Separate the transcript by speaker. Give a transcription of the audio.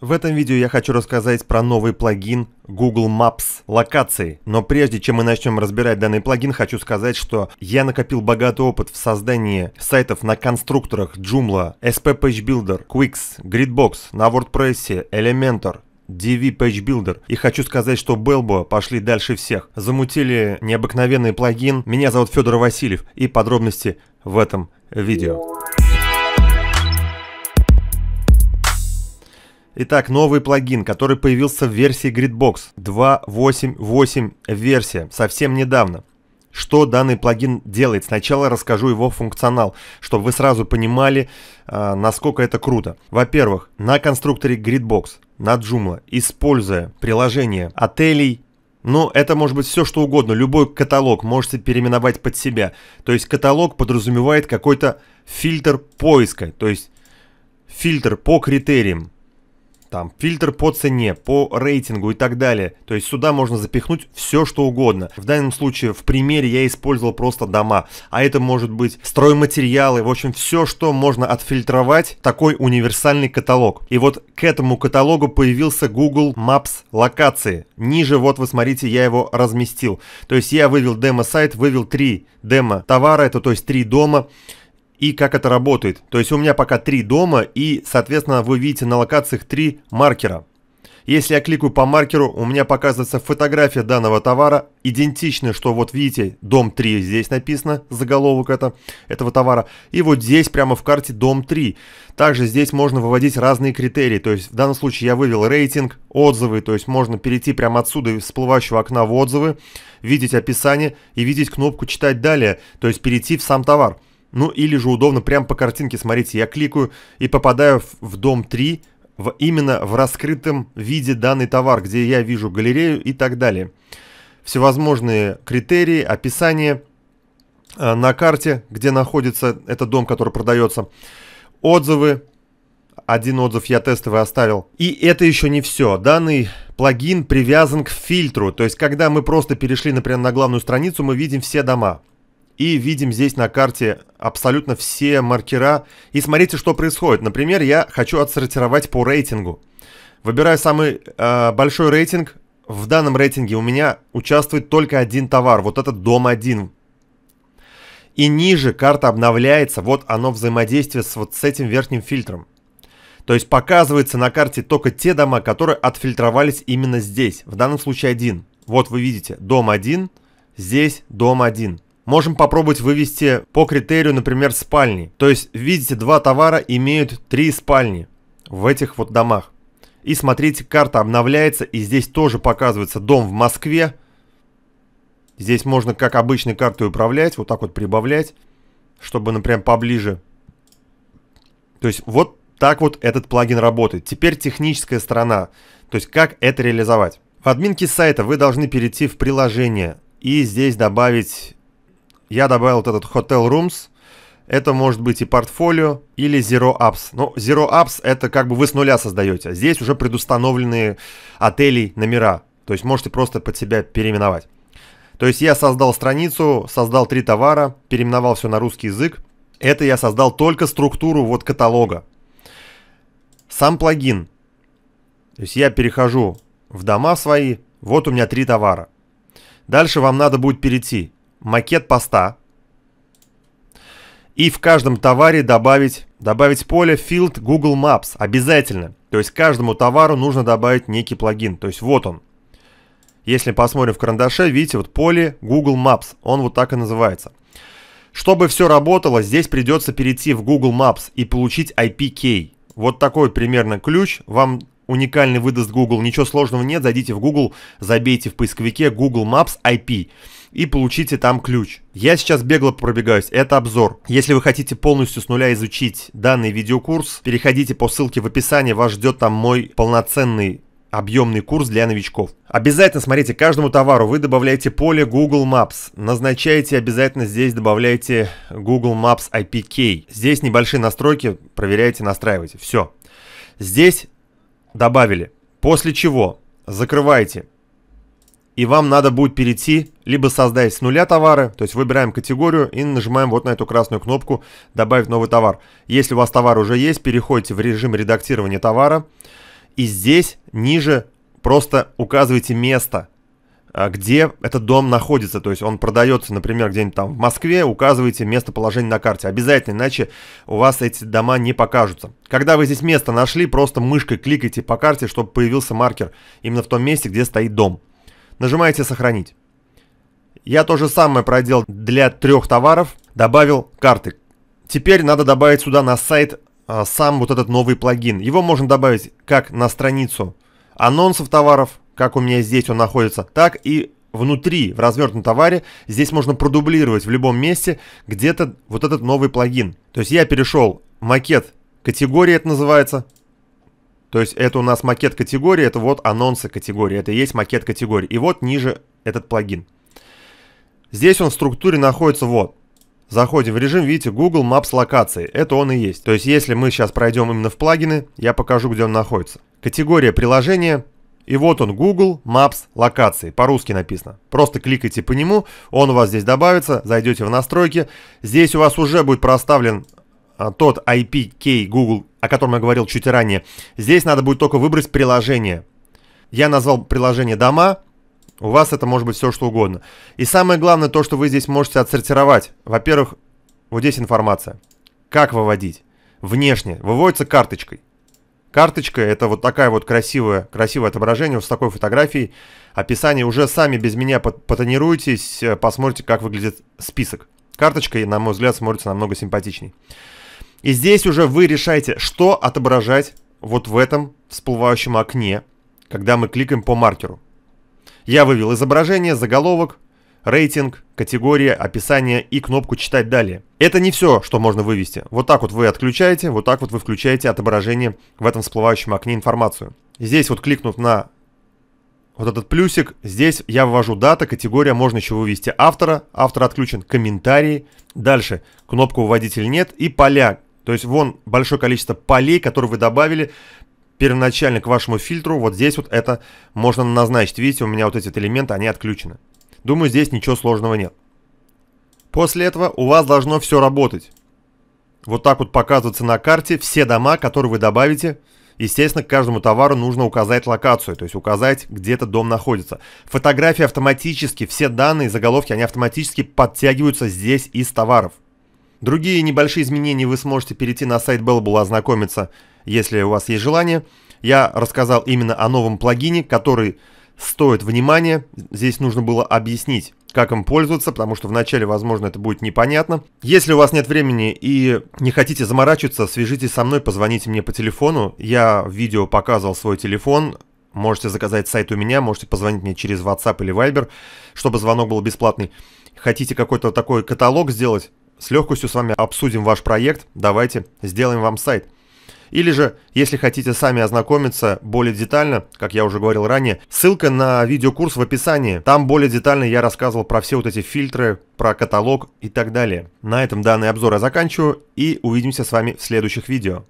Speaker 1: В этом видео я хочу рассказать про новый плагин Google Maps локации. Но прежде чем мы начнем разбирать данный плагин, хочу сказать, что я накопил богатый опыт в создании сайтов на конструкторах Joomla, SP Page Builder, Quix, Gridbox, на WordPress, Elementor, DV Page Builder. И хочу сказать, что Belbo пошли дальше всех. Замутили необыкновенный плагин. Меня зовут Федор Васильев и подробности в этом видео. Итак, новый плагин, который появился в версии Gridbox 2.8.8 версия, совсем недавно. Что данный плагин делает? Сначала расскажу его функционал, чтобы вы сразу понимали, а, насколько это круто. Во-первых, на конструкторе Gridbox, на Joomla, используя приложение отелей, ну, это может быть все что угодно, любой каталог можете переименовать под себя. То есть каталог подразумевает какой-то фильтр поиска, то есть фильтр по критериям там фильтр по цене, по рейтингу и так далее. То есть сюда можно запихнуть все, что угодно. В данном случае в примере я использовал просто дома, а это может быть стройматериалы, в общем, все, что можно отфильтровать, такой универсальный каталог. И вот к этому каталогу появился Google Maps локации. Ниже, вот вы смотрите, я его разместил. То есть я вывел демо-сайт, вывел три демо-товара, это то есть три дома, и как это работает. То есть у меня пока три дома и, соответственно, вы видите на локациях три маркера. Если я кликаю по маркеру, у меня показывается фотография данного товара, идентичная, что вот видите, дом 3 здесь написано, заголовок это, этого товара, и вот здесь прямо в карте дом 3. Также здесь можно выводить разные критерии, то есть в данном случае я вывел рейтинг, отзывы, то есть можно перейти прямо отсюда из всплывающего окна в отзывы, видеть описание и видеть кнопку «Читать далее», то есть перейти в сам товар. Ну или же удобно прямо по картинке, смотрите, я кликаю и попадаю в дом 3, в, именно в раскрытом виде данный товар, где я вижу галерею и так далее. Всевозможные критерии, описание э, на карте, где находится этот дом, который продается, отзывы, один отзыв я тестовый оставил. И это еще не все. Данный плагин привязан к фильтру, то есть когда мы просто перешли, например, на главную страницу, мы видим все дома и видим здесь на карте абсолютно все маркера. И смотрите, что происходит. Например, я хочу отсортировать по рейтингу. Выбираю самый э, большой рейтинг. В данном рейтинге у меня участвует только один товар. Вот этот дом один И ниже карта обновляется. Вот оно взаимодействие с вот с этим верхним фильтром. То есть показывается на карте только те дома, которые отфильтровались именно здесь. В данном случае один. Вот вы видите, дом один здесь дом один можем попробовать вывести по критерию, например, спальни. То есть, видите, два товара имеют три спальни в этих вот домах. И смотрите, карта обновляется, и здесь тоже показывается дом в Москве. Здесь можно как обычной картой управлять, вот так вот прибавлять, чтобы, например, поближе. То есть вот так вот этот плагин работает. Теперь техническая сторона, то есть как это реализовать. В админке сайта вы должны перейти в приложение и здесь добавить я добавил вот этот Hotel Rooms. Это может быть и портфолио, или Zero Apps. Ну, Zero Apps это как бы вы с нуля создаете. А здесь уже предустановленные отели номера. То есть можете просто под себя переименовать. То есть я создал страницу, создал три товара, переименовал все на русский язык. Это я создал только структуру вот каталога. Сам плагин. То есть я перехожу в дома свои, вот у меня три товара. Дальше вам надо будет перейти макет поста и в каждом товаре добавить, добавить поле Field Google Maps обязательно. То есть каждому товару нужно добавить некий плагин. То есть вот он. Если посмотрим в карандаше, видите, вот поле Google Maps. Он вот так и называется. Чтобы все работало, здесь придется перейти в Google Maps и получить IPK. Вот такой примерно ключ вам уникальный выдаст Google. Ничего сложного нет, зайдите в Google, забейте в поисковике Google Maps IP и получите там ключ. Я сейчас бегло пробегаюсь, это обзор. Если вы хотите полностью с нуля изучить данный видеокурс, переходите по ссылке в описании, вас ждет там мой полноценный объемный курс для новичков. Обязательно смотрите, каждому товару вы добавляете поле Google Maps, назначаете, обязательно здесь добавляете Google Maps IPK. Здесь небольшие настройки, проверяете, настраиваете, все. Здесь добавили, после чего закрываете и вам надо будет перейти, либо создать с нуля товары, то есть выбираем категорию и нажимаем вот на эту красную кнопку «Добавить новый товар». Если у вас товар уже есть, переходите в режим редактирования товара, и здесь ниже просто указывайте место, а, где этот дом находится. То есть он продается, например, где-нибудь там в Москве, указывайте местоположение на карте. Обязательно, иначе у вас эти дома не покажутся. Когда вы здесь место нашли, просто мышкой кликайте по карте, чтобы появился маркер именно в том месте, где стоит дом нажимаете «Сохранить». Я то же самое проделал для трех товаров, добавил карты. Теперь надо добавить сюда на сайт а, сам вот этот новый плагин. Его можно добавить как на страницу анонсов товаров, как у меня здесь он находится, так и внутри, в развернутом товаре, здесь можно продублировать в любом месте где-то вот этот новый плагин. То есть я перешел в макет категории, это называется, то есть это у нас макет категории, это вот анонсы категории, это и есть макет категории. И вот ниже этот плагин. Здесь он в структуре находится вот. Заходим в режим, видите, Google Maps локации. Это он и есть. То есть если мы сейчас пройдем именно в плагины, я покажу, где он находится. Категория приложения. И вот он Google Maps локации, по-русски написано. Просто кликайте по нему, он у вас здесь добавится, зайдете в настройки. Здесь у вас уже будет проставлен а, тот IPK Google, о котором я говорил чуть ранее. Здесь надо будет только выбрать приложение. Я назвал приложение «Дома», у вас это может быть все что угодно. И самое главное, то, что вы здесь можете отсортировать. Во-первых, вот здесь информация. Как выводить? Внешне. Выводится карточкой. Карточка – это вот такая вот красивое красивое отображение с такой фотографией. Описание уже сами без меня потонируйтесь, э, посмотрите, как выглядит список. Карточкой, на мой взгляд, смотрится намного симпатичней. И здесь уже вы решаете, что отображать вот в этом всплывающем окне, когда мы кликаем по маркеру. Я вывел изображение, заголовок, рейтинг, категория, описание и кнопку «Читать далее». Это не все, что можно вывести. Вот так вот вы отключаете, вот так вот вы включаете отображение в этом всплывающем окне информацию. Здесь вот кликнув на вот этот плюсик, здесь я ввожу дата, категория, можно еще вывести автора, автор отключен, комментарии. Дальше, кнопку «Вводитель нет» и поля то есть вон большое количество полей, которые вы добавили первоначально к вашему фильтру. Вот здесь вот это можно назначить. Видите, у меня вот эти вот элементы, они отключены. Думаю, здесь ничего сложного нет. После этого у вас должно все работать. Вот так вот показываются на карте все дома, которые вы добавите. Естественно, к каждому товару нужно указать локацию, то есть указать, где этот дом находится. Фотографии автоматически, все данные, заголовки, они автоматически подтягиваются здесь из товаров. Другие небольшие изменения вы сможете перейти на сайт Bellbull ознакомиться, если у вас есть желание. Я рассказал именно о новом плагине, который стоит внимания. Здесь нужно было объяснить, как им пользоваться, потому что вначале, возможно, это будет непонятно. Если у вас нет времени и не хотите заморачиваться, свяжитесь со мной, позвоните мне по телефону. Я в видео показывал свой телефон. Можете заказать сайт у меня, можете позвонить мне через WhatsApp или Viber, чтобы звонок был бесплатный. Хотите какой-то такой каталог сделать? с легкостью с вами обсудим ваш проект, давайте сделаем вам сайт. Или же, если хотите сами ознакомиться более детально, как я уже говорил ранее, ссылка на видеокурс в описании. Там более детально я рассказывал про все вот эти фильтры, про каталог и так далее. На этом данный обзор я заканчиваю и увидимся с вами в следующих видео.